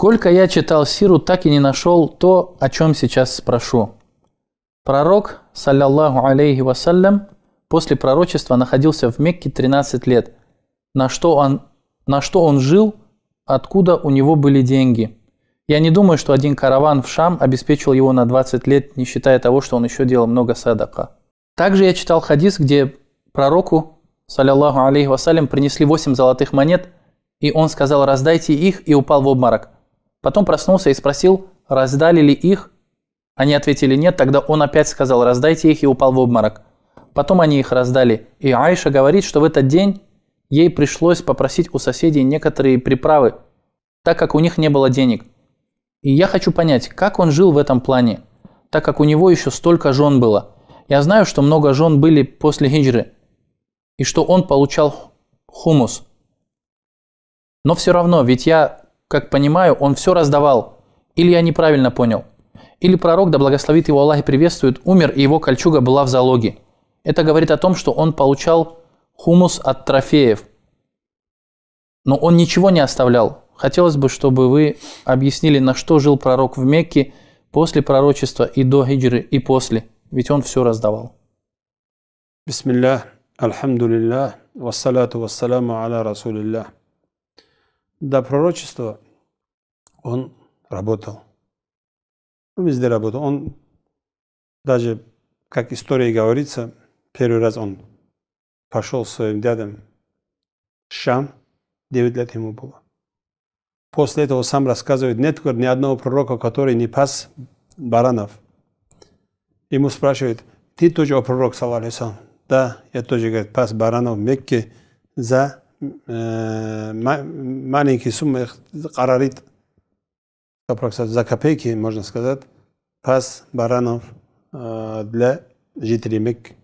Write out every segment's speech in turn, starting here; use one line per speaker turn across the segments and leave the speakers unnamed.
Сколько я читал сиру, так и не нашел то, о чем сейчас спрошу. Пророк, саллиллаху алейхи вассалям, после пророчества находился в Мекке 13 лет, на что он, на что он жил, откуда у него были деньги. Я не думаю, что один караван в Шам обеспечил его на 20 лет, не считая того, что он еще делал много садака. Также я читал хадис, где пророку, саллиллаху алейхи вассалям, принесли 8 золотых монет, и он сказал, раздайте их, и упал в обморок – Потом проснулся и спросил, раздали ли их. Они ответили нет, тогда он опять сказал, раздайте их и упал в обморок. Потом они их раздали, и Айша говорит, что в этот день ей пришлось попросить у соседей некоторые приправы, так как у них не было денег. И я хочу понять, как он жил в этом плане, так как у него еще столько жен было. Я знаю, что много жен были после хиджры, и что он получал хумус. Но все равно, ведь я как понимаю, он все раздавал. Или я неправильно понял. Или пророк, да благословит его Аллах и приветствует, умер, и его кольчуга была в залоге. Это говорит о том, что он получал хумус от трофеев. Но он ничего не оставлял. Хотелось бы, чтобы вы объяснили, на что жил пророк в Мекке после пророчества и до хиджры, и после. Ведь он все раздавал. Бисмиллях, альхамдулиллях, вассалату вассаламу аля
расулиллях до пророчества он работал. Он везде работал. Он даже, как история говорится, первый раз он пошел с своим дядом Шам, 9 лет ему было. После этого сам рассказывает, нет ни одного пророка, который не пас баранов. Ему спрашивают, ты тоже о пророк, салалисам? Да, я тоже, говорит, пас баранов в Мекке за Э, маленькие суммы карарит, как за копейки, можно сказать, пас баранов э, для жителей Мекки.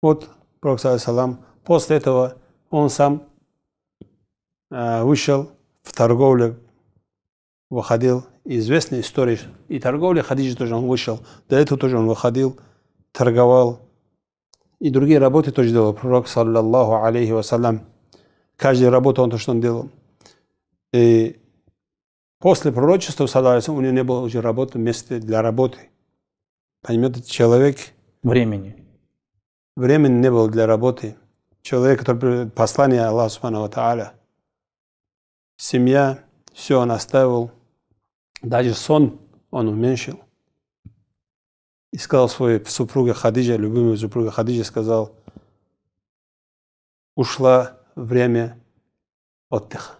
Вот Пророк, салам, после этого он сам э, вышел в торговлю, выходил. Известная история и торговля Хадиджи тоже он вышел. До этого тоже он выходил, торговал. И другие работы тоже делал пророк, саллаллаху алейхи вассалям. Каждый работал на то, что он делал. И после пророчества, в салалису, у него не было уже работы, места для работы. Понимаете, человек... Времени. Времени не было для работы. Человек, который послание Аллаха Субхану Тааля. Семья, все он оставил. Даже сон он уменьшил. И сказал своей супруге Хадиже, любимой супруге Хадиже, сказал, ушла время отдыха.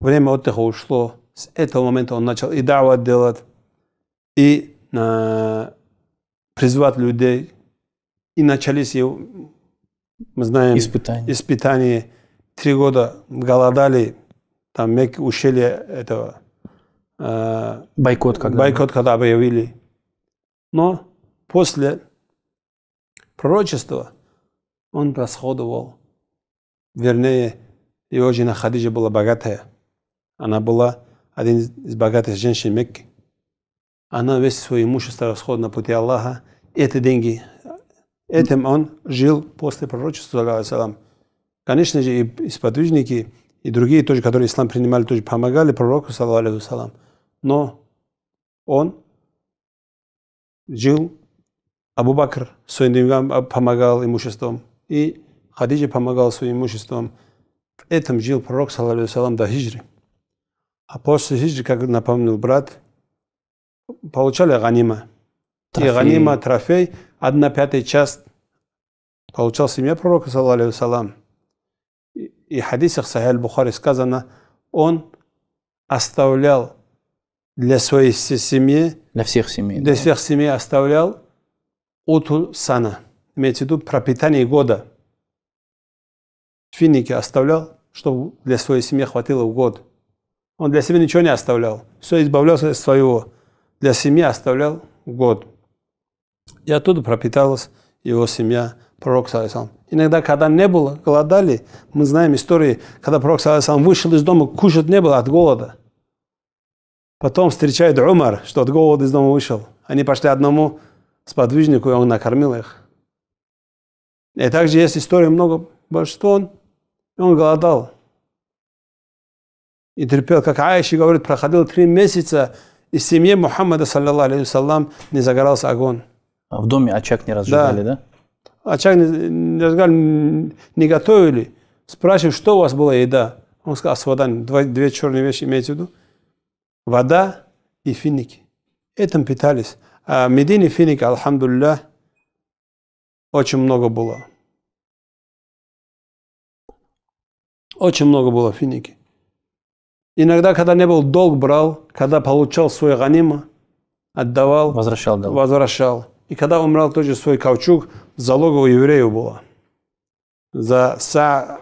Время отдыха ушло. С этого момента он начал и дава делать, и э, призывать людей. И начались, его, мы знаем, испытания. испытания. Три года голодали, там Мекки ущелье этого... Э, бойкот когда. Бойкот когда объявили. Но после пророчества он расходовал. Вернее, его жена Хадиджа была богатая. Она была один из богатых женщин Мекки. Она весь свое имущество расходила на пути Аллаха. Эти деньги, этим он жил после пророчества, алейсалам. Конечно же, и сподвижники, и другие тоже, которые ислам принимали, тоже помогали пророку, салам. Но он жил, Абу Бакр своим деньгам а, помогал имуществом, и Хадиджа помогал своим имуществом. В этом жил пророк, саллаху до хиджри. А после хиджри, как напомнил брат, получали ганима. Трофей. И ганима, трофей, одна пятая часть получал семья пророка, саллаху И, и в хадисах Сахаль Бухари сказано, он оставлял для своей семьи,
для всех семей, для
да. всех семей оставлял уту сана – имеется в виду пропитание года. Финики оставлял, чтобы для своей семьи хватило в год. Он для себя ничего не оставлял. Все избавлялся от своего. Для семьи оставлял в год. И оттуда пропиталась его семья, пророк Салисам. Иногда, когда не было, голодали. Мы знаем истории, когда пророк Салисам вышел из дома, кушать не было от голода. Потом встречает Умар, что от голода из дома вышел. Они пошли одному сподвижнику, и он накормил их. И также есть история много божествен, и он голодал. И терпел, как Аиша говорит, проходил три месяца, и в семье Мухаммада, саллиллаху не загорался огонь. А в доме
очаг не разжигали,
да? да? Очаг не, не разжигали, не готовили. Спрашивают, что у вас была еда? Он сказал, «А вода, два, две черные вещи имеете в виду. Вода и финики. Этим питались. А Медине финики, алхамдулиллах, очень много было. Очень много было финики. Иногда, когда не был долг, брал. Когда получал свой ганима, отдавал. Возвращал долг. Возвращал. И когда умирал тоже свой каучук, залога у евреев было. За са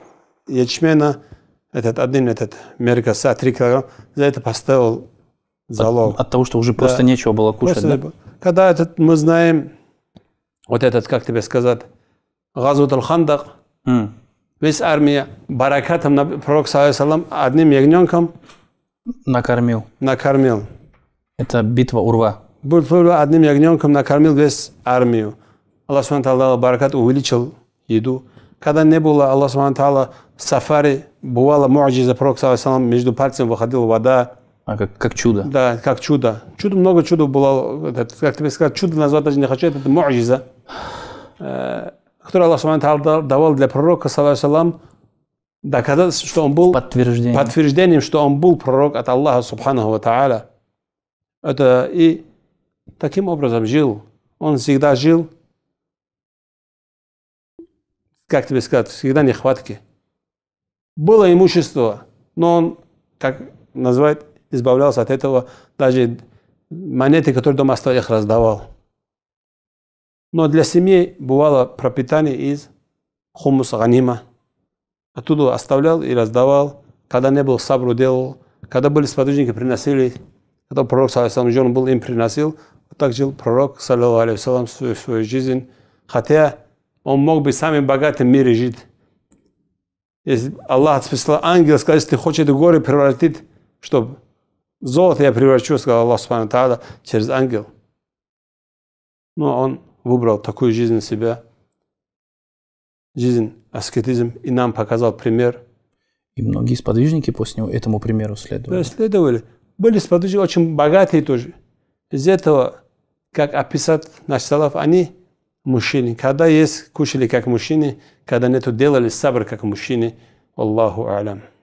ячмена, этот один этот мерка са 3 килограмма, за это поставил залог. От, от того, что уже просто да. нечего было кушать, просто, да? Когда этот, мы знаем, вот этот, как тебе сказать, Газут аль-Хандак, весь армия баракатом пророк, салям, одним ягненком накормил. накормил. Это битва Урва. Битва одним ягненком накормил весь армию. Аллах Субтитры баракат увеличил еду. Когда не было Аллах Субтитры сафари, бывало муаджиза пророк, салям, между пальцем выходил вода.
А как, как чудо.
Да, как чудо. Чудо, много чудо было. Как тебе сказать, чудо назвать даже не хочу, это муаджиза который Аллах Субхану давал для пророка, саллаху доказательство, что он был подтверждением. подтверждением, что он был пророк от Аллаха Субхану Ва Тааля. Это и таким образом жил. Он всегда жил, как тебе сказать, всегда нехватки. Было имущество, но он, как называют, избавлялся от этого. Даже монеты, которые дома оставил, их раздавал. Но для семей бывало пропитание из хумуса ганима. Оттуда оставлял и раздавал. Когда не был, сабру делал. Когда были сподвижники, приносили. Когда пророк, саллиллаху жен был, им приносил. Вот так жил пророк, саллиллаху алейхи свою, свою жизнь. Хотя он мог бы самым богатым в мире жить. Если Аллах списал ангел, сказал, если ты хочешь это горе превратить, чтобы золото я превращу, сказал Аллах, через ангел. Но он выбрал такую жизнь для себя, жизнь аскетизм, и нам показал пример.
И многие сподвижники после него этому примеру следовали.
Да, следовали. Были сподвижники очень богатые тоже. Из этого, как описать наш салаф, они мужчины. Когда есть, кушали как мужчины, когда нету, делали сабр
как мужчины. Аллаху алям.